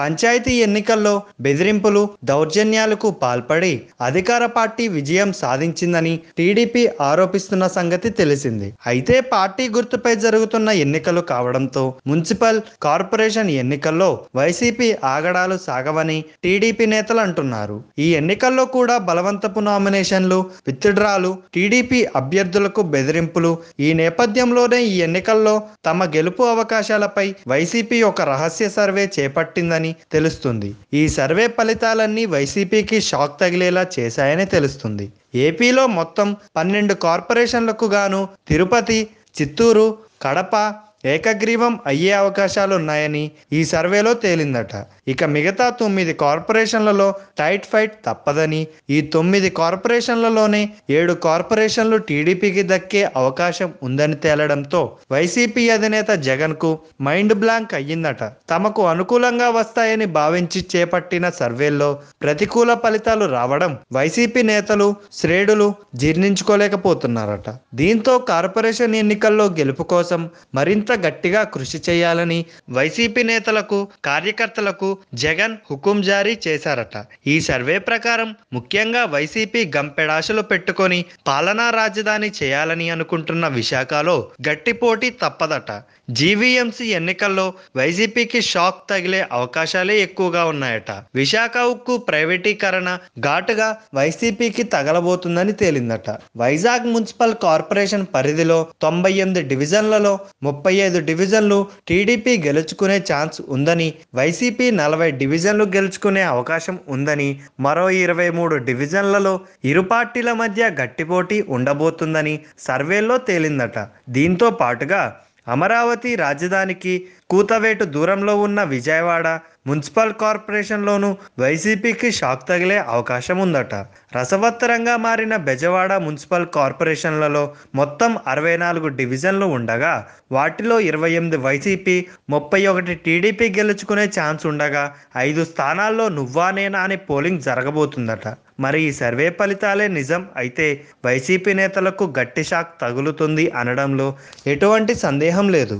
పంచాయతీ ఎన్నికల్లో బెదిరింపులు దౌర్జన్యాలకు పాల్పడి అధికార పార్టీ విజయం సాధించిందని టీడీపీ ఆరోపిస్తున్న సంగతి తెలిసింది అయితే పార్టీ గుర్తుపై జరుగుతున్న ఎన్నికలు కావడంతో మున్సిపల్ కార్పొరేషన్ ఎన్నికల్లో వైసీపీ ఆగడాలు సాగవని టీడీపీ నేతలు అంటున్నారు ఈ ఎన్నికల్లో కూడా బలవంతపు నామినేషన్లు విత్డ్రాలు టీడీపీ అభ్యర్థులకు బెదిరింపులు ఈ నేపథ్యంలోనే ఈ ఎన్నికల్లో తమ గెలుపు అవకాశాలపై వైసీపీ ఒక రహస్య సర్వే చేపట్టిందని ఉన్నాయని తెలుస్తుంది ఈ సర్వే ఫలితాలన్నీ వైసీపీకి షాక్ తగిలేలా చేశాయని తెలుస్తుంది ఏపీలో మొత్తం పన్నెండు కార్పొరేషన్లకు గాను తిరుపతి చిత్తూరు కడప ఏకగ్రీవం అయ్యే అవకాశాలు ఉన్నాయని ఈ సర్వేలో తేలిందట ఇక మిగతా తొమ్మిది కార్పొరేషన్లలో టైట్ ఫైట్ తప్పదని ఈ తొమ్మిది కార్పొరేషన్లలోనే ఏడు కార్పొరేషన్లు టీడీపీకి దక్కే అవకాశం ఉందని తేలడంతో వైసీపీ అధినేత జగన్కు మైండ్ బ్లాంక్ అయ్యిందట తమకు అనుకూలంగా వస్తాయని భావించి చేపట్టిన సర్వేల్లో ప్రతికూల ఫలితాలు రావడం వైసీపీ నేతలు శ్రేణులు జీర్ణించుకోలేకపోతున్నారట దీంతో కార్పొరేషన్ ఎన్నికల్లో గెలుపు కోసం మరింత మరింత గట్టిగా కృషి చేయాలని వైసీపీ నేతలకు కార్యకర్తలకు జగన్ హుకుం జారీ చేశారట ఈ సర్వే ప్రకారం ముఖ్యంగా వైసీపీ గంపెడాశలు పెట్టుకొని పాలనా రాజధాని చేయాలని అనుకుంటున్న విశాఖలో గట్టి పోటీ తప్పదట జీవీఎంసీ ఎన్నికల్లో వైసీపీకి షాక్ తగిలే అవకాశాలే ఎక్కువగా ఉన్నాయట విశాఖ ఉక్కు ప్రైవేటీకరణ ఘాటుగా వైసీపీకి తగలబోతుందని తేలిందట వైజాగ్ మున్సిపల్ కార్పొరేషన్ పరిధిలో తొంభై ఎనిమిది డివిజన్లలో ముప్పై ఐదు డివిజన్లు టీడీపీ గెలుచుకునే ఛాన్స్ ఉందని వైసీపీ నలభై డివిజన్లు గెలుచుకునే అవకాశం ఉందని మరో ఇరవై మూడు డివిజన్లలో ఇరు పార్టీల మధ్య గట్టి పోటీ ఉండబోతుందని సర్వేలో తేలిందట దీంతో పాటుగా అమరావతి రాజధానికి కూతవేటు దూరంలో ఉన్న విజయవాడ మున్సిపల్ కార్పొరేషన్లోనూ వైసీపీకి షాక్ తగిలే అవకాశం ఉందట రసవత్తరంగా మారిన బెజవాడ మున్సిపల్ కార్పొరేషన్లలో మొత్తం అరవై నాలుగు డివిజన్లు ఉండగా వాటిలో ఇరవై ఎనిమిది వైసీపీ ముప్పై ఒకటి టీడీపీ గెలుచుకునే ఛాన్స్ ఉండగా ఐదు స్థానాల్లో నువ్వా నేనా పోలింగ్ జరగబోతుందట మరి ఈ సర్వే ఫలితాలే నిజం అయితే వైసీపీ నేతలకు గట్టి షాక్ తగులుతుంది అనడంలో ఎటువంటి సందేహం లేదు